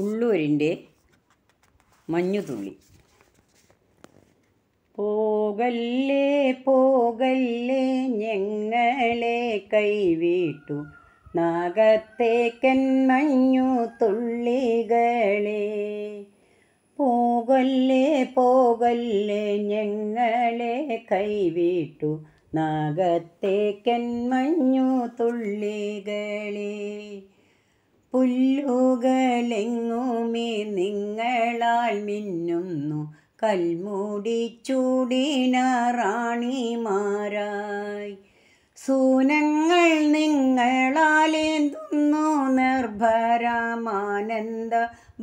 ഉള്ളൂരിൻ്റെ മഞ്ഞുതുള്ളി പോകല്ലേ പോകല്ലേ ഞങ്ങളെ കൈവീട്ടു നാഗത്തേക്കൻ മഞ്ഞു തുള്ളികളെ പോകല്ലേ പോകല്ലേ ഞങ്ങളെ കൈവീട്ടു നാഗത്തേക്കൻ മഞ്ഞു തുള്ളികളെ പുല്ലുകളെങ്ങുമേ നിങ്ങളാൽ മിന്നുന്നു റാണിമാരായി സൂനങ്ങൾ നിങ്ങളാലേന്തുന്നു നിർഭരമാനന്ദ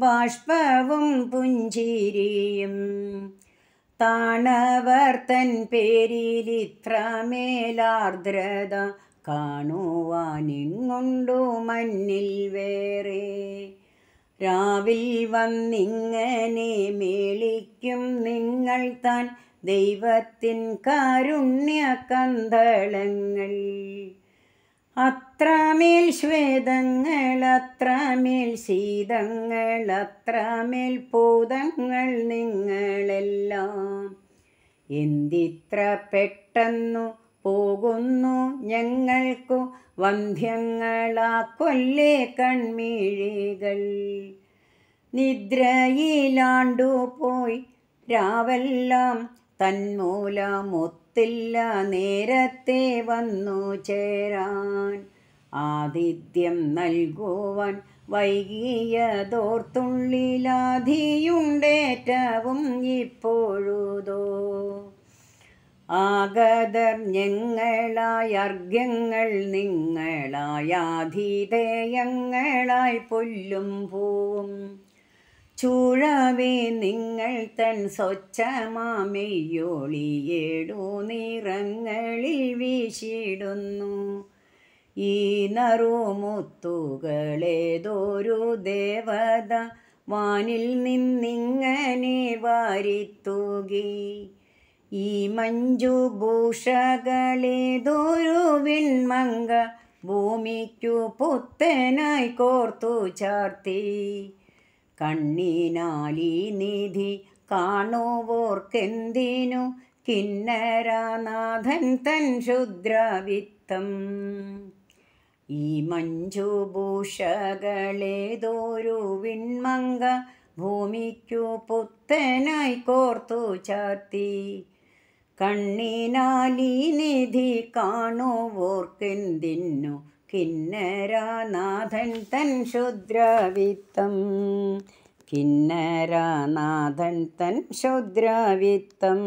ബാഷ്പവും പുഞ്ചിരിയും താണവർത്തൻ പേരിലിത്രമേലാർദ്രത കാണുവാനിങ്ങുണ്ടു മഞ്ഞിൽ വേറെ രാവിൽ വന്നിങ്ങനെ മേളിക്കും നിങ്ങൾ താൻ ദൈവത്തിൻ കാരുണ്യ കന്തളങ്ങൾ അത്രമേൽ ശ്വേതങ്ങൾ അത്രമേൽ ശീതങ്ങൾ അത്രമേൽ പൂതങ്ങൾ നിങ്ങളെല്ലാം എന്തിത്ര പെട്ടെന്നു പോകുന്നു ഞങ്ങൾക്കു വന്ധ്യങ്ങളാ കൊല്ലേ കൺമീഴികൾ നിദ്രയിലാണ്ടു പോയി രാവെല്ലാം തന്മൂലമൊത്തില്ല നേരത്തെ വന്നു ചേരാൻ ആതിഥ്യം നൽകുവാൻ വൈകിയതോർത്തുള്ളിലാധിയുണ്ടേറ്റവും ഇപ്പോഴുതോ ആഗതർ ഞങ്ങളായ അർഘ്യങ്ങൾ നിങ്ങളായാധീതേയങ്ങളായി പുല്ലും പൂവും ചൂഴവേ നിങ്ങൾ തൻ സ്വച്ഛമാമെയ്യൊളിയേടു നിറങ്ങളിൽ വീശിടുന്നു ഈ നറുമുത്തുകളേതൊരു ദേവത വാനിൽ നിന്നിങ്ങനെ വാരിത്തൂകി ഈ മഞ്ജുഭൂഷകളേതൊരു മങ്ക ഭൂമിക്കു പുത്തനായി കോർത്തു ചാർത്തി കണ്ണിനാലി നിധി കാണുവോർക്കെന്തിനു കിന്നരാനാഥൻ തൻ ശുദ്രവിത്തം ഈ മഞ്ജുഭൂഷകളേതൊരു വിൺമങ്ക ഭൂമിക്കു പുത്തനായി കോർത്തു ചാർത്തി കണ്ണിനാലി നിധി കാണോ ഓർക്കെന്തിന്നു കിന്നരാനാഥൻ തൻ ശുദ്രവിത്തം കിന്നരാനാഥൻ തൻ ശുദ്രവിത്തം